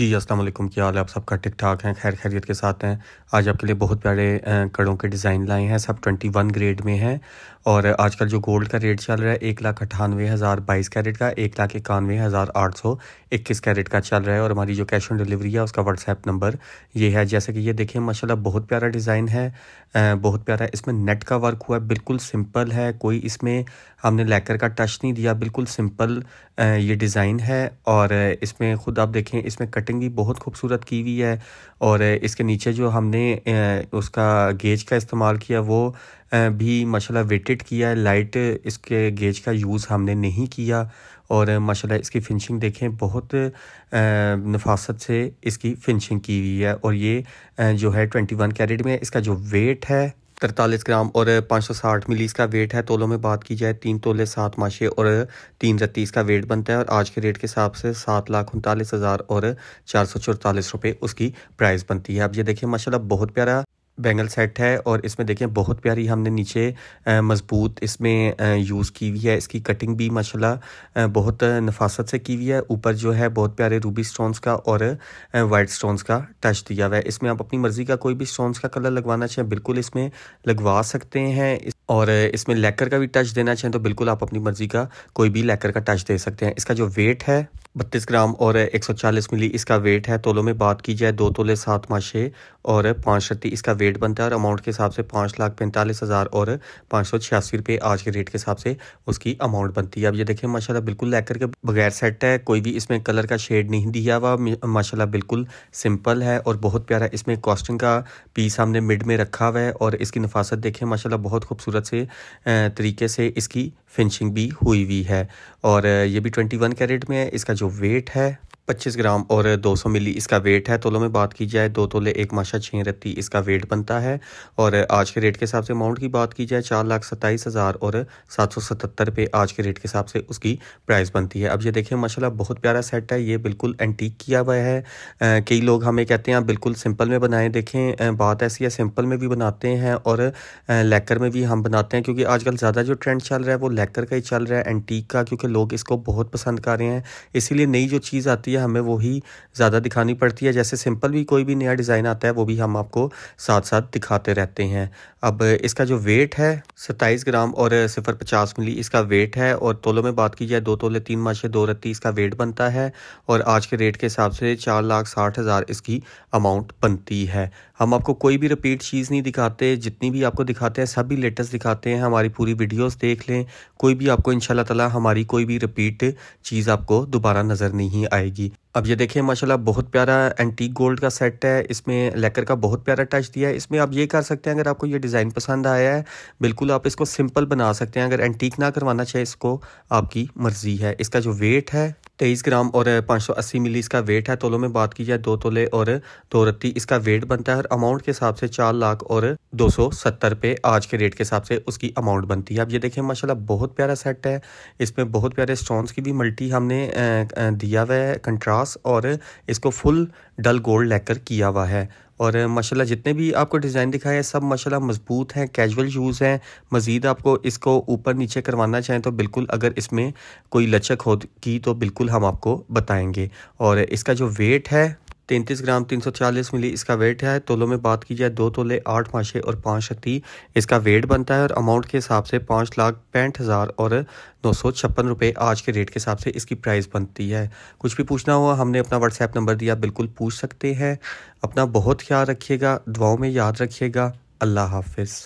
जी वालेकुम क्या हाल है आप सबका ठीक ठाक हैं खैर खैरियत के साथ हैं आज आपके लिए बहुत प्यारे कड़ों के डिज़ाइन लाए हैं सब ट्वेंटी वन ग्रेड में हैं और आजकल जो गोल्ड का रेट चल रहा है एक लाख अठानवे हज़ार बाईस कैरेट का एक लाख इक्यानवे हज़ार आठ सौ इक्कीस कैरेट का चल रहा है और हमारी जो कैश ऑन डिलीवरी है उसका व्हाट्सएप नंबर ये है जैसे कि ये देखें माशाल्लाह बहुत प्यारा डिज़ाइन है बहुत प्यारा इसमें नेट का वर्क हुआ है बिल्कुल सिंपल है कोई इसमें हमने लेकर का टच नहीं दिया बिल्कुल सिंपल ये डिज़ाइन है और इसमें खुद आप देखें इसमें कट कटिंग भी बहुत खूबसूरत की हुई है और इसके नीचे जो हमने उसका गेज का इस्तेमाल किया वो भी माशाल्लाह वेटेड किया है लाइट इसके गेज का यूज़ हमने नहीं किया और माशाला इसकी फिनिशिंग देखें बहुत नफासत से इसकी फिनिशिंग की हुई है और ये जो है ट्वेंटी वन कैरेट में इसका जो वेट है तरतालीस ग्राम और पाँच सौ साठ मिली इसका वेट है तोलों में बात की जाए तीन तोले सात माशे और तीन रत्ती इसका वेट बनता है और आज के रेट के हिसाब से सात लाख उनतालीस हज़ार और चार सौ चौतालीस रुपये उसकी प्राइस बनती है अब ये देखिए माशाल्लाह बहुत प्यारा बैंगल सेट है और इसमें देखें बहुत प्यारी हमने नीचे मज़बूत इसमें यूज़ की हुई है इसकी कटिंग भी माशाल्लाह बहुत नफासत से की हुई है ऊपर जो है बहुत प्यारे रूबी स्टोन्स का और वाइट स्टोन्स का टच दिया हुआ है इसमें आप अपनी मर्ज़ी का कोई भी स्टोन्स का कलर लगवाना चाहें बिल्कुल इसमें लगवा सकते हैं और इसमें लेकर का भी टच देना चाहें तो बिल्कुल आप अपनी मर्ज़ी का कोई भी लेकर का टच दे सकते हैं इसका जो वेट है बत्तीस ग्राम और 140 मिली इसका वेट है तोलों में बात की जाए दो तोले सात माशे और पाँच छत्तीस इसका वेट बनता है और अमाउंट के हिसाब से पाँच लाख पैंतालीस हज़ार और पाँच सौ छियासी रुपये आज के रेट के हिसाब से उसकी अमाउंट बनती है अब ये देखें माशाल्लाह बिल्कुल लेकर के बगैर सेट है कोई भी इसमें कलर का शेड नहीं दिया हुआ माशाल्लाह बिल्कुल सिंपल है और बहुत प्यारा इसमें कॉस्टिंग का पीस हमने मिड में रखा हुआ है और इसकी नफासत देखें माशाला बहुत खूबसूरत से तरीके से इसकी फिनिशिंग भी हुई हुई है और ये भी 21 कैरेट में है इसका जो वेट है 25 ग्राम और 200 मिली इसका वेट है तोलों में बात की जाए दो तोले एक माशा छः रत्ती इसका वेट बनता है और आज के रेट के हिसाब से अमाउंट की बात की जाए चार लाख सत्ताईस हज़ार और सात सौ सतहत्तर पे आज के रेट के हिसाब से उसकी प्राइस बनती है अब ये देखिए माशाल्लाह बहुत प्यारा सेट है ये बिल्कुल एंटीक किया हुआ है कई लोग हमें कहते हैं आप बिल्कुल सिंपल में बनाएँ देखें बात ऐसी है सिंपल में भी बनाते हैं और लेकर में भी हम बनाते हैं क्योंकि आजकल ज़्यादा जो ट्रेंड चल रहा है वो लेकर का ही चल रहा है एंटीक का क्योंकि लोग इसको बहुत पसंद कर रहे हैं इसीलिए नई जो चीज़ आती है हमें वही ज़्यादा दिखानी पड़ती है जैसे सिंपल भी कोई भी नया डिज़ाइन आता है वो भी हम आपको साथ साथ दिखाते रहते हैं अब इसका जो वेट है सत्ताईस ग्राम और सिफर पचास मिली इसका वेट है और तोलों में बात की जाए दो तोले तीन माशे दो रत्ती इसका वेट बनता है और आज के रेट के हिसाब से चार लाख साठ हज़ार इसकी अमाउंट बनती है हम आपको कोई भी रिपीट चीज़ नहीं दिखाते जितनी भी आपको दिखाते हैं सभी लेटेस्ट दिखाते हैं हमारी पूरी वीडियोस देख लें कोई भी आपको इन ताला हमारी कोई भी रिपीट चीज़ आपको दोबारा नज़र नहीं आएगी अब ये देखें माशाल्लाह बहुत प्यारा एंटीक गोल्ड का सेट है इसमें लेकर का बहुत प्यारा टच दिया है इसमें आप ये कर सकते हैं अगर आपको ये डिज़ाइन पसंद आया है बिल्कुल आप इसको सिंपल बना सकते हैं अगर एंटीक ना करवाना चाहिए इसको आपकी मर्ज़ी है इसका जो वेट है तेईस ग्राम और 580 मिली इसका वेट है तोलों में बात की जाए दो तोले और दो रत्ती इसका वेट बनता है और अमाउंट के हिसाब से चार लाख और दो सौ सत्तर रुपये आज के रेट के हिसाब से उसकी अमाउंट बनती है अब ये देखें माशाल्लाह बहुत प्यारा सेट है इसमें बहुत प्यारे स्टोन्स की भी मल्टी हमने दिया हुआ है कंट्रास और इसको फुल डल गोल्ड लेकर किया हुआ है और माशाल्लाह जितने भी आपको डिज़ाइन दिखाए हैं सब माशाल्लाह मजबूत हैं कैजुअल शूज़ हैं मज़ीद आपको इसको ऊपर नीचे करवाना चाहें तो बिल्कुल अगर इसमें कोई लचक हो की तो बिल्कुल हम आपको बताएंगे और इसका जो वेट है तैंतीस ग्राम तीन सौ छियालीस मिली इसका वेट है तोलों में बात की जाए दो तोले आठ माशे और पाँच शक्ति इसका वेट बनता है और अमाउंट के हिसाब से पाँच लाख पैंठ हज़ार और नौ सौ छप्पन रुपये आज के रेट के हिसाब से इसकी प्राइस बनती है कुछ भी पूछना हुआ हमने अपना व्हाट्सएप नंबर दिया बिल्कुल पूछ सकते हैं अपना बहुत ख्याल रखिएगा दुआओं में याद रखिएगा अल्लाह हाफिज़